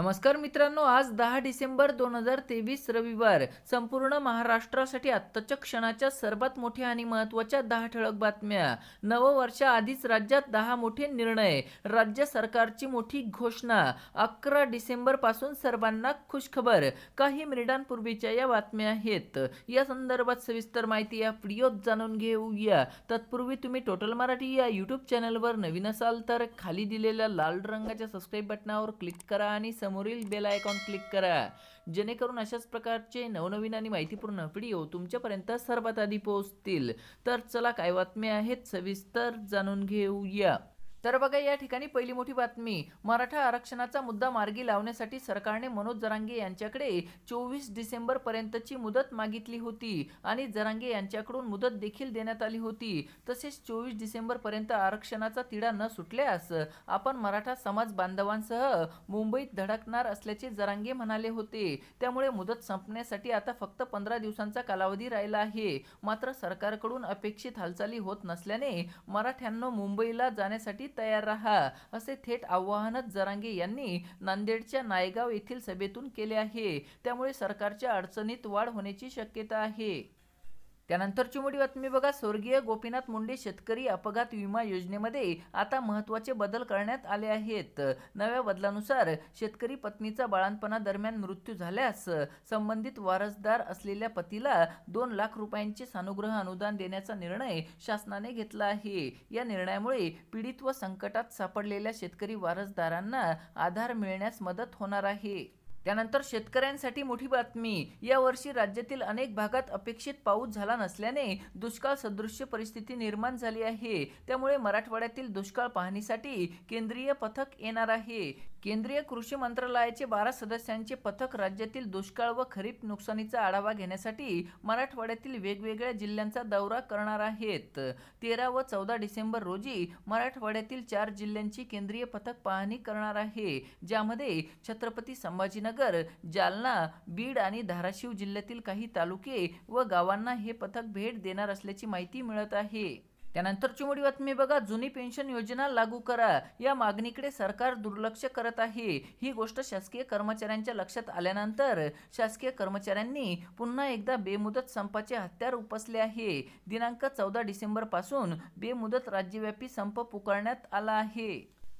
नमस्कार मित्रांनो आज दहा डिसेंबर दोन हजार तेवीस रविवार संपूर्ण महाराष्ट्रासाठी आत्ताच्या क्षणाच्या सर्वात मोठ्या आणि महत्त्वाच्या दहा ठळक बातम्या आधीच राज्यात दहा मोठे निर्णय राज्य सरकारची मोठी घोषणा अकरा पासून सर्वांना खुशखबर काही मिनिटांपूर्वीच्या या बातम्या आहेत या संदर्भात सविस्तर माहिती या व्हिडिओत जाणून घेऊया तत्पूर्वी तुम्ही टोटल मराठी या यूट्यूब चॅनलवर नवीन असाल तर खाली दिलेल्या लाल रंगाच्या सबस्क्राईब बटनावर क्लिक करा आणि समोरील बेल आयकॉन क्लिक करा जेणेकरून अशाच प्रकारचे नवनवीन आणि माहितीपूर्ण व्हिडिओ तुमच्यापर्यंत सर्वात आधी पोहोचतील तर चला काय बातम्या आहेत सविस्तर जाणून घेऊया तर बघा या ठिकाणी पहिली मोठी बातमी मराठा आरक्षणाचा मुद्दा मार्गी लावण्यासाठी सरकारने मनोज जरांगे यांच्याकडे चोवीस डिसेंबरपर्यंतची मुदत मागितली होती आणि जरांगे यांच्याकडून मुदत देखील देण्यात आली होती तसेच चोवीस डिसेंबरपर्यंत आरक्षणाचा तिढा न सुटल्यास आपण मराठा समाज बांधवांसह मुंबईत धडकणार असल्याचे जरांगे म्हणाले होते त्यामुळे मुदत संपण्यासाठी आता फक्त पंधरा दिवसांचा कालावधी राहिला आहे मात्र सरकारकडून अपेक्षित हालचाली होत नसल्याने मराठ्यांना मुंबईला जाण्यासाठी तयार राहा असे थेट आव्हानच जरांगे यांनी नांदेडच्या नायगाव येथील सभेतून केले आहे त्यामुळे सरकारच्या अडचणीत वाढ होण्याची शक्यता आहे त्यानंतरची मोठी बातमी बघा स्वर्गीय गोपीनाथ मुंडे शेतकरी अपघात विमा योजनेमध्ये आता महत्त्वाचे बदल करण्यात आले आहेत नव्या बदलानुसार शेतकरी पत्नीचा दरम्यान मृत्यू झाल्यास संबंधित वारसदार असलेल्या पतीला दोन लाख रुपयांचे सानुग्रह अनुदान देण्याचा निर्णय शासनाने घेतला आहे या निर्णयामुळे पीडित व संकटात सापडलेल्या शेतकरी वारसदारांना आधार मिळण्यास मदत होणार आहे त्यानंतर शेतकऱ्यांसाठी मोठी बातमी यावर्षी राज्यातील अनेक भागात अपेक्षित पाऊस झाला नसल्याने दुष्काळ सदृश्य परिस्थिती निर्माण झाली आहे त्यामुळे मराठवाड्यातील दुष्काळ पाहणीसाठी केंद्रीय पथक येणार आहे केंद्रीय कृषी मंत्रालयाचे बारा सदस्यांचे पथक राज्यातील दुष्काळ व खरीप नुकसानीचा आढावा घेण्यासाठी मराठवाड्यातील वेगवेगळ्या जिल्ह्यांचा दौरा करणार आहेत तेरा व चौदा डिसेंबर रोजी मराठवाड्यातील चार जिल्ह्यांची केंद्रीय पथक पाहणी करणार आहे ज्यामध्ये छत्रपती संभाजीनगर नगर जालना बीड आणि धाराशिव जिल्ह्यातील काही तालुके व गावांना हे पथक भेट देणार असल्याची माहिती मिळत आहे त्यानंतर मोठी बातमी बघा जुनी पेन्शन योजना लागू करा या मागणीकडे सरकार दुर्लक्ष करत आहे ही गोष्ट शासकीय कर्मचाऱ्यांच्या लक्षात आल्यानंतर शासकीय कर्मचाऱ्यांनी पुन्हा एकदा बेमुदत संपाचे हत्यार उपसले आहे दिनांक चौदा डिसेंबरपासून बेमुदत राज्यव्यापी संप पुकारण्यात आला आहे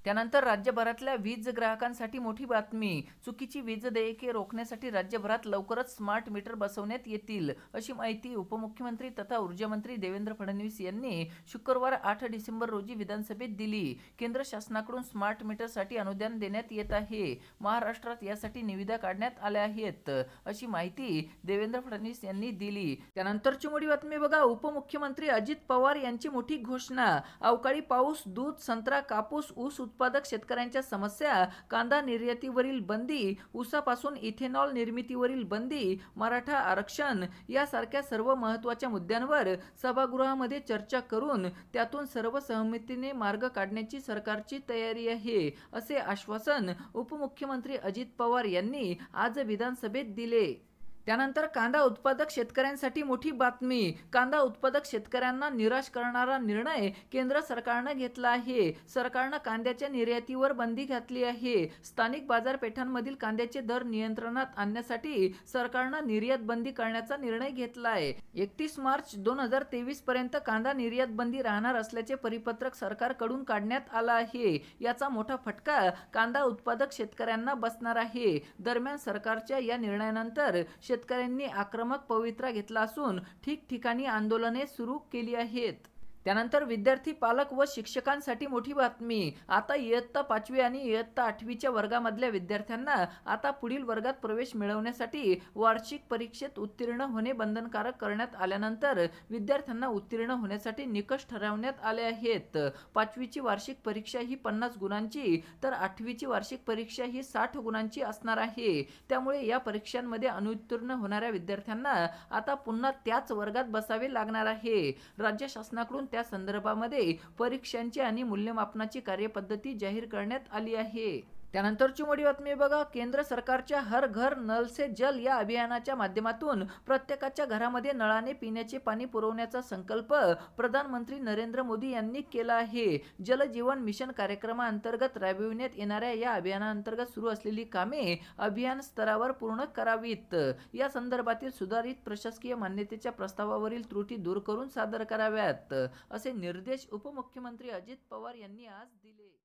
त्यानंतर राज्यभरातल्या वीज ग्राहकांसाठी मोठी बातमी चुकीची वीज देयके रोखण्यासाठी राज्यभरात लवकरच स्मार्ट मीटर बसवण्यात येतील अशी माहिती उपमुख्यमंत्री तथा ऊर्जामंत्री देवेंद्र फडणवीस यांनी शुक्रवार आठ डिसेंबर रोजी विधानसभेत दिली केंद्र शासनाकडून स्मार्ट मीटरसाठी अनुदान देण्यात येत आहे महाराष्ट्रात यासाठी निविदा काढण्यात आल्या आहेत अशी माहिती देवेंद्र फडणवीस यांनी दिली त्यानंतर मोठी बातमी बघा उपमुख्यमंत्री अजित पवार यांची मोठी घोषणा अवकाळी पाऊस दूध संत्रा कापूस ऊस उत्पादक शेतकऱ्यांच्या समस्या कांदा निर्यातीवरील बंदी ऊसापासून इथेनॉल निर्मितीवरील बंदी मराठा आरक्षण यासारख्या सर्व महत्त्वाच्या मुद्द्यांवर सभागृहामध्ये चर्चा करून त्यातून सर्व सहमतीने मार्ग काढण्याची सरकारची तयारी आहे असे आश्वासन उपमुख्यमंत्री अजित पवार यांनी आज विधानसभेत दिले त्यानंतर कांदा उत्पादक शेतकऱ्यांसाठी मोठी बातमी कांदा उत्पादक शेतकऱ्यांना निराश करणारा निर्णय केंद्र सरकारनं घेतला आहे सरकारनं कांद्याच्या निर्यातीवर बंदी घातली आहे स्थानिक बाजारपेठांमधील कांद्याचे दर नियंत्रणात आणण्यासाठी सरकारनं निर्यात बंदी करण्याचा निर्णय घेतला आहे एकतीस मार्च दोन हजार तेवीस पर्यंत कांदा निर्यात बंदी राहणार असल्याचे परिपत्रक सरकारकडून काढण्यात आला आहे याचा मोठा फटका कांदा उत्पादक शेतकऱ्यांना बसणार आहे दरम्यान सरकारच्या या निर्णयानंतर शेत शेतकऱ्यांनी आक्रमक पवित्रा घेतला असून ठिकठिकाणी आंदोलने सुरू केली आहेत त्यानंतर विद्यार्थी पालक व शिक्षकांसाठी मोठी बातमी आता इयत्ता पाचवी आणि इयत्ता आठवीच्या वर्गामधल्या विद्यार्थ्यांना आता पुढील वर्गात प्रवेश मिळवण्यासाठी वार्षिक परीक्षेत उत्तीर्ण होणे बंधनकारक करण्यात आल्यानंतर विद्यार्थ्यांना उत्तीर्ण होण्यासाठी निकष ठरवण्यात आले आहेत पाचवीची वार्षिक परीक्षा ही पन्नास गुणांची तर आठवीची वार्षिक परीक्षा ही साठ गुणांची असणार आहे त्यामुळे या परीक्षांमध्ये अनुत्तीर्ण होणाऱ्या विद्यार्थ्यांना आता पुन्हा त्याच वर्गात बसावे लागणार आहे राज्य शासनाकडून त्या संदर्भामध्ये परीक्षांची आणि मूल्यमापनाची कार्यपद्धती जाहीर करण्यात आली आहे त्यानंतरची मोठी बातमी बघा केंद्र सरकारच्या हर घर नल से जल या अभियानाच्या माध्यमातून प्रत्येकाच्या घरामध्ये नळाने पिण्याचे पाणी पुरवण्याचा संकल्प प्रधानमंत्री नरेंद्र मोदी यांनी केला आहे जल जीवन मिशन कार्यक्रमाअंतर्गत राबविण्यात येणाऱ्या या अभियानाअंतर्गत सुरू असलेली कामे अभियान स्तरावर पूर्ण करावीत या संदर्भातील सुधारित प्रशासकीय मान्यतेच्या प्रस्तावावरील त्रुटी दूर करून सादर कराव्यात असे निर्देश उपमुख्यमंत्री अजित पवार यांनी आज दिले